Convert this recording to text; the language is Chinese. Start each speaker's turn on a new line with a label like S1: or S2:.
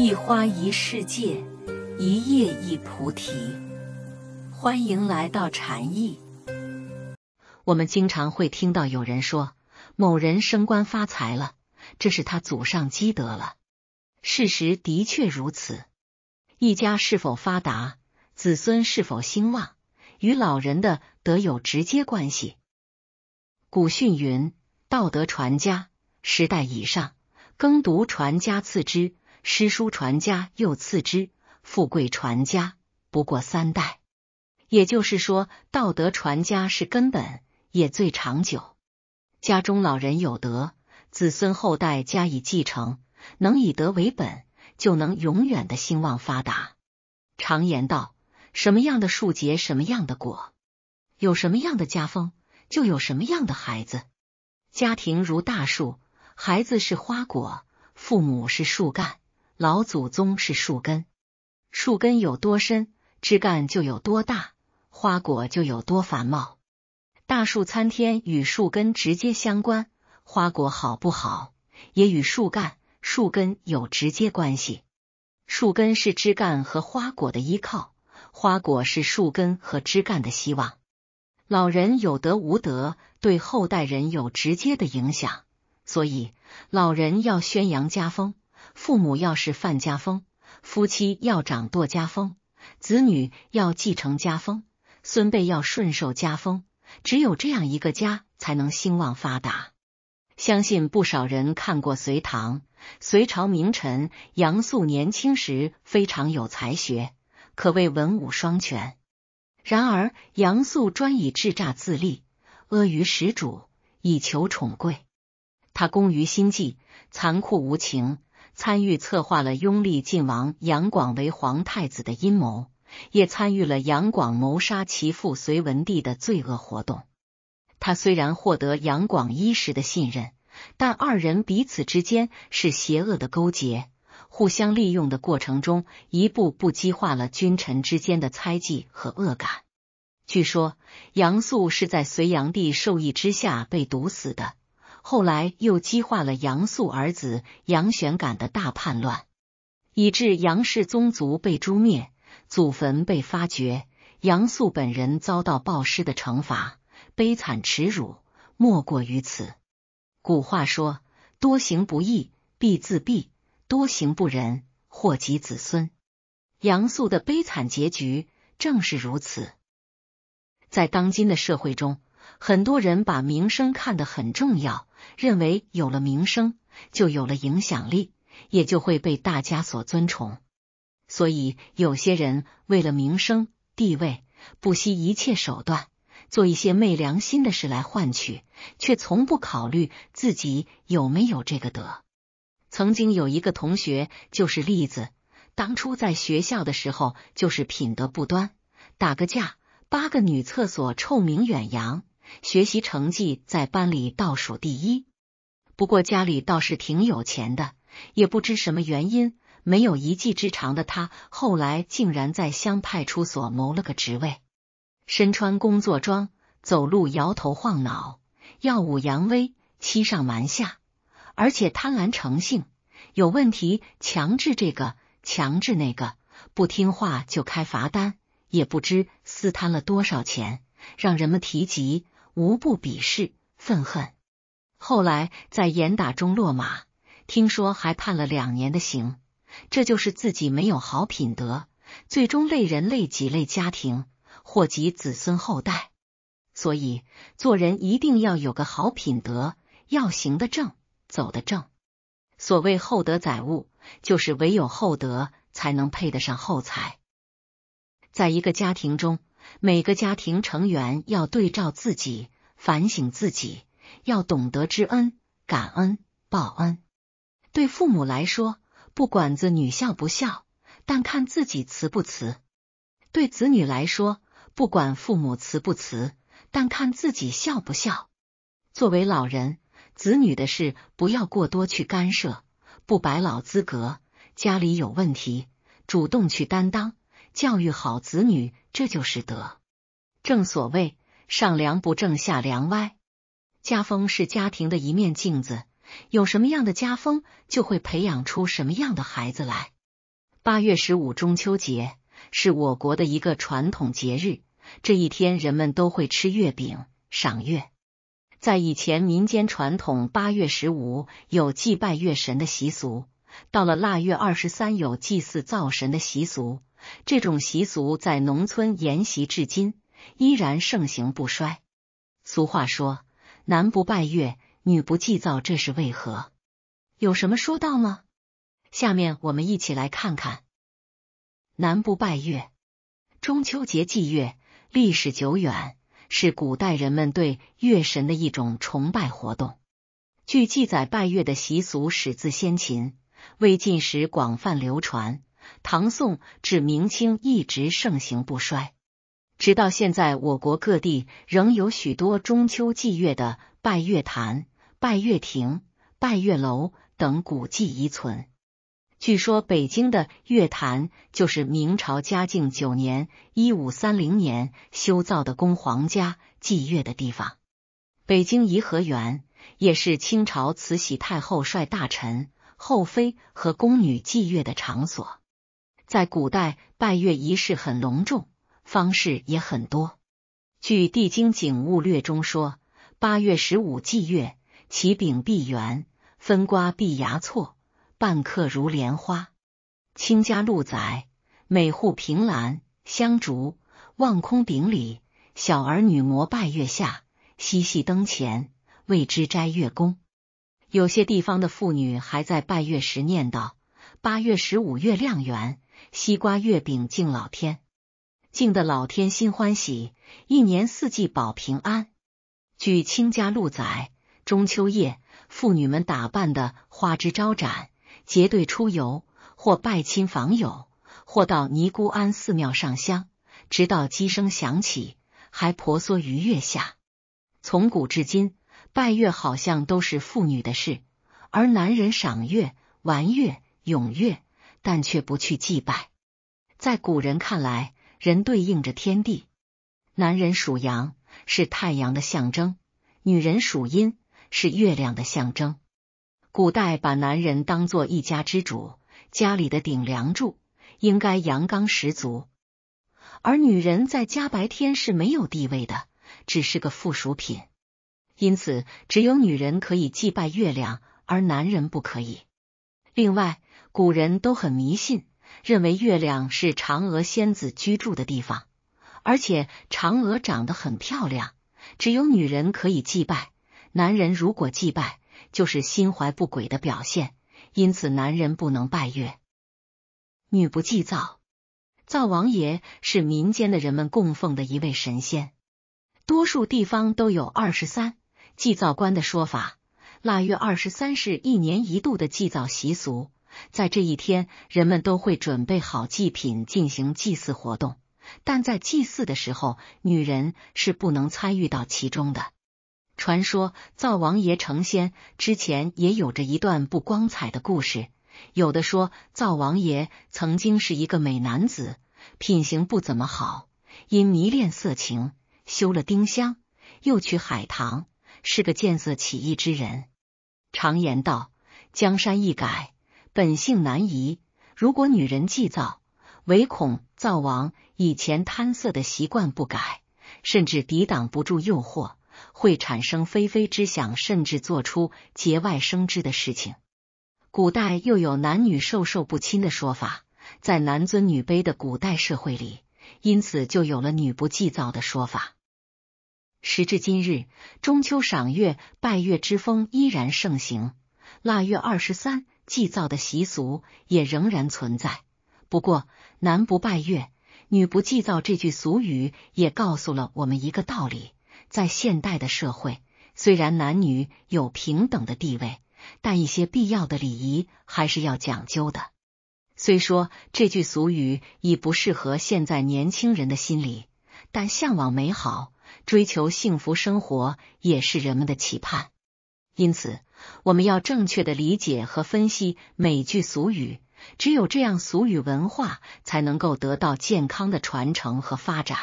S1: 一花一世界，一叶一菩提。欢迎来到禅意。我们经常会听到有人说：“某人升官发财了，这是他祖上积德了。”事实的确如此。一家是否发达，子孙是否兴旺，与老人的德有直接关系。古训云：“道德传家，时代以上；耕读传家，次之。”诗书传家又次之，富贵传家不过三代。也就是说，道德传家是根本，也最长久。家中老人有德，子孙后代加以继承，能以德为本，就能永远的兴旺发达。常言道：“什么样的树结什么样的果，有什么样的家风，就有什么样的孩子。”家庭如大树，孩子是花果，父母是树干。老祖宗是树根，树根有多深，枝干就有多大，花果就有多繁茂。大树参天与树根直接相关，花果好不好也与树干、树根有直接关系。树根是枝干和花果的依靠，花果是树根和枝干的希望。老人有德无德，对后代人有直接的影响，所以老人要宣扬家风。父母要是范家风，夫妻要掌舵家风，子女要继承家风，孙辈要顺受家风。只有这样一个家，才能兴旺发达。相信不少人看过《隋唐》，隋朝名臣杨素年轻时非常有才学，可谓文武双全。然而，杨素专以智诈自立，阿谀始主以求宠贵。他工于心计，残酷无情。参与策划了拥立晋王杨广为皇太子的阴谋，也参与了杨广谋杀其父隋文帝的罪恶活动。他虽然获得杨广一时的信任，但二人彼此之间是邪恶的勾结，互相利用的过程中，一步步激化了君臣之间的猜忌和恶感。据说杨素是在隋炀帝授意之下被毒死的。后来又激化了杨素儿子杨玄感的大叛乱，以致杨氏宗族被诛灭，祖坟被发掘，杨素本人遭到暴尸的惩罚，悲惨耻辱莫过于此。古话说：“多行不义必自毙，多行不仁祸及子孙。”杨素的悲惨结局正是如此。在当今的社会中，很多人把名声看得很重要。认为有了名声，就有了影响力，也就会被大家所尊崇。所以，有些人为了名声、地位，不惜一切手段，做一些昧良心的事来换取，却从不考虑自己有没有这个德。曾经有一个同学就是例子，当初在学校的时候就是品德不端，打个架，八个女厕所，臭名远扬。学习成绩在班里倒数第一，不过家里倒是挺有钱的。也不知什么原因，没有一技之长的他，后来竟然在乡派出所谋了个职位。身穿工作装，走路摇头晃脑，耀武扬威，欺上瞒下，而且贪婪成性，有问题强制这个，强制那个，不听话就开罚单，也不知私贪了多少钱，让人们提及。无不鄙视、愤恨。后来在严打中落马，听说还判了两年的刑。这就是自己没有好品德，最终累人、累己、累家庭，祸及子孙后代。所以做人一定要有个好品德，要行得正、走得正。所谓厚德载物，就是唯有厚德，才能配得上厚才。在一个家庭中。每个家庭成员要对照自己反省自己，要懂得知恩、感恩、报恩。对父母来说，不管子女孝不孝，但看自己慈不慈；对子女来说，不管父母慈不慈，但看自己孝不孝。作为老人，子女的事不要过多去干涉，不摆老资格。家里有问题，主动去担当。教育好子女，这就是德。正所谓“上梁不正下梁歪”，家风是家庭的一面镜子，有什么样的家风，就会培养出什么样的孩子来。八月十五中秋节是我国的一个传统节日，这一天人们都会吃月饼、赏月。在以前民间传统，八月十五有祭拜月神的习俗，到了腊月二十三有祭祀灶神的习俗。这种习俗在农村沿袭至今，依然盛行不衰。俗话说“男不拜月，女不祭灶”，这是为何？有什么说道吗？下面我们一起来看看。男不拜月，中秋节祭月历史久远，是古代人们对月神的一种崇拜活动。据记载，拜月的习俗始自先秦，魏晋时广泛流传。唐宋至明清一直盛行不衰，直到现在，我国各地仍有许多中秋祭月的拜月坛、拜月亭、拜月楼等古迹遗存。据说，北京的月坛就是明朝嘉靖九年（一五三零年）修造的供皇家祭月的地方。北京颐和园也是清朝慈禧太后率大臣、后妃和宫女祭月的场所。在古代，拜月仪式很隆重，方式也很多。据《地经景物略》中说，八月十五祭月，其饼必圆，分瓜必牙错，半刻如莲花。卿家路窄，每户凭栏香烛望空顶礼，小儿女膜拜月下，嬉戏灯前，为之摘月宫。有些地方的妇女还在拜月时念叨：“八月十五，月亮圆。”西瓜月饼敬老天，敬得老天心欢喜，一年四季保平安。据《清家路载，中秋夜，妇女们打扮的花枝招展，结队出游，或拜亲访友，或到尼姑庵、寺庙上香，直到鸡声响起，还婆娑于月下。从古至今，拜月好像都是妇女的事，而男人赏月、玩月、咏月。但却不去祭拜。在古人看来，人对应着天地，男人属阳，是太阳的象征；女人属阴，是月亮的象征。古代把男人当做一家之主，家里的顶梁柱，应该阳刚十足；而女人在家白天是没有地位的，只是个附属品。因此，只有女人可以祭拜月亮，而男人不可以。另外，古人都很迷信，认为月亮是嫦娥仙子居住的地方，而且嫦娥长得很漂亮，只有女人可以祭拜，男人如果祭拜就是心怀不轨的表现，因此男人不能拜月。女不祭灶，灶王爷是民间的人们供奉的一位神仙，多数地方都有二十三祭灶官的说法，腊月二十三是一年一度的祭灶习俗。在这一天，人们都会准备好祭品进行祭祀活动，但在祭祀的时候，女人是不能参与到其中的。传说灶王爷成仙之前，也有着一段不光彩的故事。有的说，灶王爷曾经是一个美男子，品行不怎么好，因迷恋色情，修了丁香，又娶海棠，是个见色起意之人。常言道，江山易改。本性难移，如果女人祭灶，唯恐灶王以前贪色的习惯不改，甚至抵挡不住诱惑，会产生非非之想，甚至做出节外生枝的事情。古代又有男女授受不亲的说法，在男尊女卑的古代社会里，因此就有了女不祭灶的说法。时至今日，中秋赏月、拜月之风依然盛行，腊月二十三。祭灶的习俗也仍然存在，不过男不拜月，女不祭灶这句俗语也告诉了我们一个道理：在现代的社会，虽然男女有平等的地位，但一些必要的礼仪还是要讲究的。虽说这句俗语已不适合现在年轻人的心理，但向往美好，追求幸福生活也是人们的期盼。因此。我们要正确的理解和分析每句俗语，只有这样，俗语文化才能够得到健康的传承和发展。